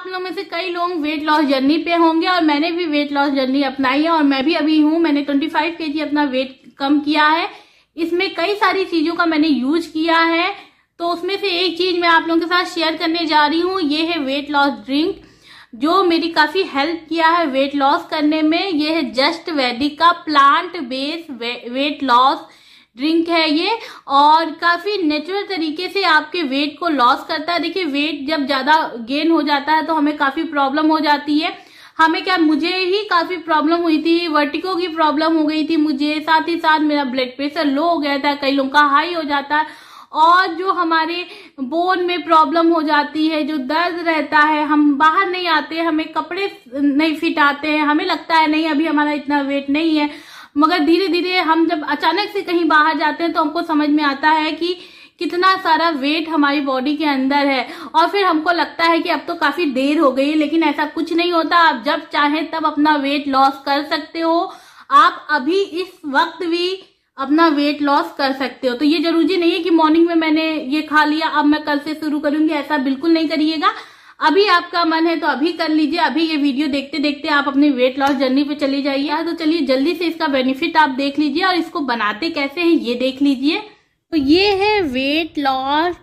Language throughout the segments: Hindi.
आप लोग में से कई लोग वेट लॉस जर्नी पे होंगे और मैंने भी वेट लॉस जर्नी अपनाई है और मैं भी अभी हूँ मैंने ट्वेंटी फाइव के जी अपना वेट कम किया है इसमें कई सारी चीजों का मैंने यूज किया है तो उसमें से एक चीज मैं आप लोगों के साथ शेयर करने जा रही हूँ ये है वेट लॉस ड्रिंक जो मेरी काफी हेल्प किया है वेट लॉस करने में ये है जस्ट वैदिक का plant based way, weight loss drink है ये और काफी नेचुरल तरीके से आपके वेट को लॉस करता है देखिए वेट जब ज्यादा गेन हो जाता है तो हमें काफी प्रॉब्लम हो जाती है हमें क्या मुझे ही काफी प्रॉब्लम हुई थी वर्टिको की प्रॉब्लम हो गई थी मुझे साथ ही साथ मेरा ब्लड प्रेशर लो हो गया था कई लोगों का हाई हो जाता है और जो हमारे बोन में प्रॉब्लम हो जाती है जो दर्द रहता है हम बाहर नहीं आते हमें कपड़े नहीं फिट आते हैं हमें लगता है नहीं अभी हमारा इतना वेट नहीं है मगर धीरे धीरे हम जब अचानक से कहीं बाहर जाते हैं तो हमको समझ में आता है कि कितना सारा वेट हमारी बॉडी के अंदर है और फिर हमको लगता है कि अब तो काफी देर हो गई लेकिन ऐसा कुछ नहीं होता आप जब चाहें तब अपना वेट लॉस कर सकते हो आप अभी इस वक्त भी अपना वेट लॉस कर सकते हो तो ये जरूरी नहीं है कि मॉर्निंग में मैंने ये खा लिया अब मैं कल से शुरू करूंगी ऐसा बिल्कुल नहीं करिएगा अभी आपका मन है तो अभी कर लीजिए अभी ये वीडियो देखते देखते आप अपनी वेट लॉस जर्नी पे चली जाइए हाँ, तो चलिए जल्दी से इसका बेनिफिट आप देख लीजिए और इसको बनाते कैसे हैं ये देख लीजिए तो ये है weight loss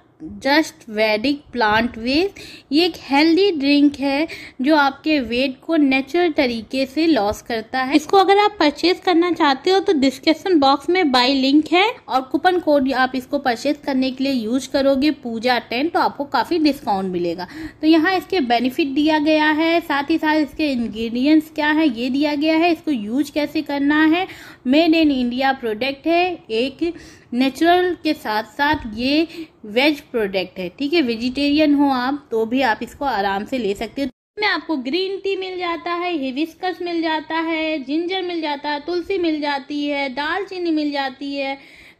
just Vedic plant waste ये एक हेल्दी ड्रिंक है जो आपके वेट को नेचुरल तरीके से लॉस करता है इसको अगर आप परचेज करना चाहते हो तो डिस्क्रिप्शन बॉक्स में बाई लिंक है और कूपन कोड आप इसको परचेज करने के लिए यूज करोगे पूजा टेन तो आपको काफ़ी डिस्काउंट मिलेगा तो यहाँ इसके बेनिफिट दिया गया है साथ ही साथ इसके इन्ग्रीडियंट्स क्या है ये दिया गया है इसको यूज कैसे करना है मेड इन इंडिया प्रोडक्ट है एक नेचुरल के साथ साथ ये वेज प्रोडक्ट है ठीक है वेजिटेरियन हो आप तो भी आप इसको आराम से ले सकते हो में आपको ग्रीन टी मिल जाता है हिविस्कस मिल जाता है जिंजर मिल जाता है तुलसी मिल जाती है दालचीनी मिल जाती है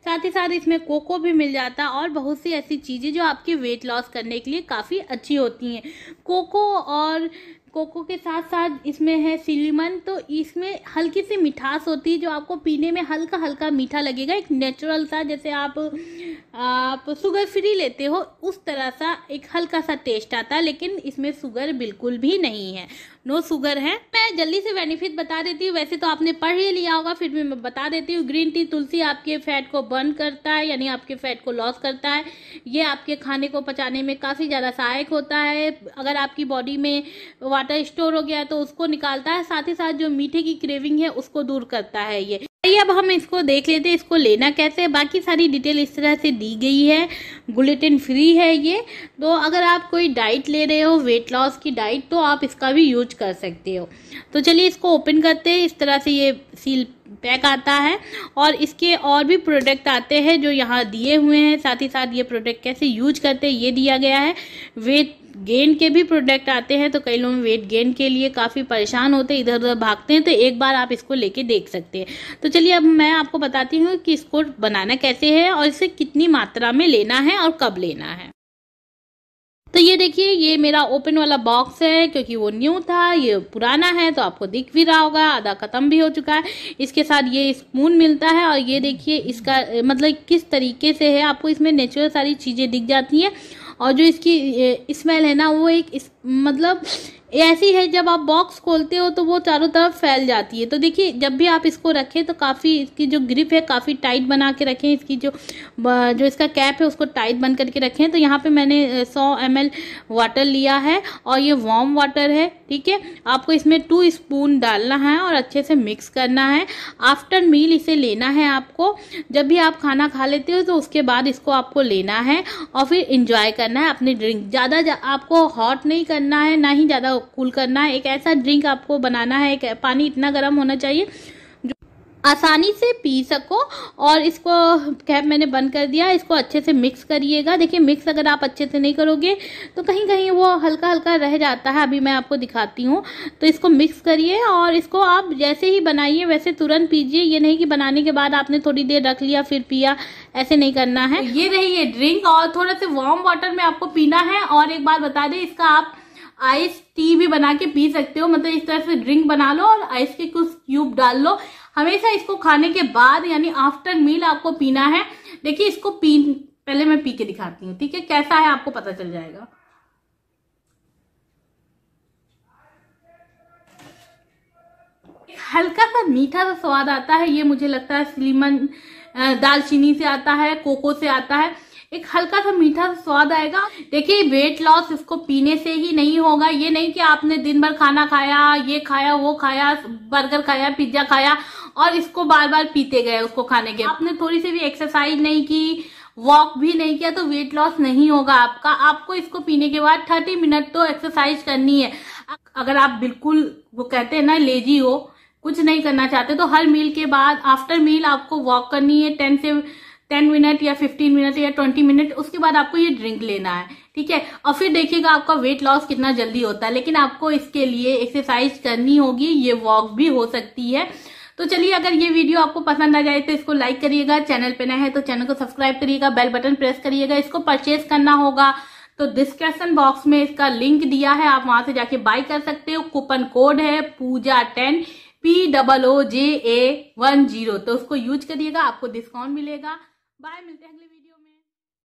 साथ ही साथ इसमें कोको भी मिल जाता है और बहुत सी ऐसी चीज़ें जो आपके वेट लॉस करने के लिए काफ़ी अच्छी होती हैं कोको और कोको के साथ साथ इसमें है सिलीमन तो इसमें हल्की सी मिठास होती है जो आपको पीने में हल्का हल्का मीठा लगेगा एक नेचुरल सा जैसे आप आप शुगर फ्री लेते हो उस तरह सा एक हल्का सा टेस्ट आता है लेकिन इसमें शुगर बिल्कुल भी नहीं है नो शुगर है मैं जल्दी से बेनिफिट बता देती हूँ वैसे तो आपने पढ़ ही लिया होगा फिर भी मैं बता देती हूँ ग्रीन टी तुलसी आपके फैट को बर्न करता है यानी आपके फैट को लॉस करता है ये आपके खाने को पचाने में काफ़ी ज़्यादा सहायक होता है अगर आपकी बॉडी में वाटर स्टोर हो गया है तो उसको निकालता है साथ ही साथ जो मीठे की क्रेविंग है उसको दूर करता है ये आइए अब हम इसको देख लेते हैं इसको लेना कैसे है बाकी सारी डिटेल इस तरह से दी गई है ग्लूटेन फ्री है ये तो अगर आप कोई डाइट ले रहे हो वेट लॉस की डाइट तो आप इसका भी यूज कर सकते हो तो चलिए इसको ओपन करते हैं इस तरह से ये सील पैक आता है और इसके और भी प्रोडक्ट आते हैं जो यहाँ दिए हुए हैं साथ ही साथ ये प्रोडक्ट कैसे यूज करते हैं ये दिया गया है वेट गेन के भी प्रोडक्ट आते हैं तो कई लोग वेट गेन के लिए काफ़ी परेशान होते हैं इधर उधर भागते हैं तो एक बार आप इसको लेके देख सकते हैं तो चलिए अब मैं आपको बताती हूँ कि इसको बनाना कैसे है और इसे कितनी मात्रा में लेना है और कब लेना है तो ये देखिए ये मेरा ओपन वाला बॉक्स है क्योंकि वो न्यू था ये पुराना है तो आपको दिख भी रहा होगा आधा ख़त्म भी हो चुका है इसके साथ ये स्पून मिलता है और ये देखिए इसका मतलब किस तरीके से है आपको इसमें नेचुरल सारी चीज़ें दिख जाती हैं और जो इसकी स्मेल है ना वो एक इस, मतलब ऐसी है जब आप बॉक्स खोलते हो तो वो चारों तरफ फैल जाती है तो देखिए जब भी आप इसको रखें तो काफ़ी इसकी जो ग्रिप है काफ़ी टाइट बना के रखें इसकी जो जो इसका कैप है उसको टाइट बन करके रखें तो यहाँ पे मैंने 100 एम वाटर लिया है और ये वार्म वाटर है ठीक है आपको इसमें टू स्पून डालना है और अच्छे से मिक्स करना है आफ्टर मील इसे लेना है आपको जब भी आप खाना खा लेते हो तो उसके बाद इसको आपको लेना है और फिर इंजॉय करना है अपनी ड्रिंक ज़्यादा आपको हॉट नहीं करना है ना ही ज़्यादा कूल करना है एक ऐसा ड्रिंक आपको बनाना है पानी इतना गर्म होना चाहिए जो आसानी से पी सको और इसको कैप मैंने बंद कर दिया इसको अच्छे से मिक्स करिएगा देखिए मिक्स अगर आप अच्छे से नहीं करोगे तो कहीं कहीं वो हल्का हल्का रह जाता है अभी मैं आपको दिखाती हूँ तो इसको मिक्स करिए और इसको आप जैसे ही बनाइए वैसे तुरंत पीजिए ये नहीं कि बनाने के बाद आपने थोड़ी देर रख लिया फिर पिया ऐसे नहीं करना है ये रही ये ड्रिंक और थोड़ा से वार्म वाटर में आपको पीना है और एक बार बता दें इसका आप आइस टी भी बना के पी सकते हो मतलब इस तरह से ड्रिंक बना लो और आइस के कुछ क्यूब डाल लो हमेशा इसको खाने के बाद यानी आफ्टर मील आपको पीना है देखिए इसको पी पहले मैं पी के दिखाती हूँ ठीक है कैसा है आपको पता चल जाएगा हल्का सा मीठा सा स्वाद आता है ये मुझे लगता है स्लीमन दालचीनी से आता है कोको से आता है एक हल्का सा मीठा स्वाद आएगा देखिए वेट लॉस इसको पीने से ही नहीं होगा ये नहीं कि आपने दिन भर खाना खाया ये खाया वो खाया बर्गर खाया पिज्जा खाया और इसको बार बार पीते गए उसको खाने के आपने थोड़ी सी भी एक्सरसाइज नहीं की वॉक भी नहीं किया तो वेट लॉस नहीं होगा आपका आपको इसको पीने के बाद थर्टी मिनट तो एक्सरसाइज करनी है अगर आप बिल्कुल वो कहते हैं ना लेजी हो कुछ नहीं करना चाहते तो हर मील के बाद आफ्टर मील आपको वॉक करनी है टेन से टेन मिनट या फिफ्टीन मिनट या ट्वेंटी मिनट उसके बाद आपको ये ड्रिंक लेना है ठीक है और फिर देखिएगा आपका वेट लॉस कितना जल्दी होता है लेकिन आपको इसके लिए एक्सरसाइज करनी होगी ये वॉक भी हो सकती है तो चलिए अगर ये वीडियो आपको पसंद आ जाए तो इसको लाइक करिएगा चैनल पे नया है तो चैनल को सब्सक्राइब करिएगा बेल बटन प्रेस करिएगा इसको परचेज करना होगा तो डिस्क्रिप्शन बॉक्स में इसका लिंक दिया है आप वहां से जाके बाय कर सकते हो कूपन कोड है Pooja ten P double O J A one zero तो उसको यूज करिएगा आपको डिस्काउंट मिलेगा बाय मिलते हैं अगले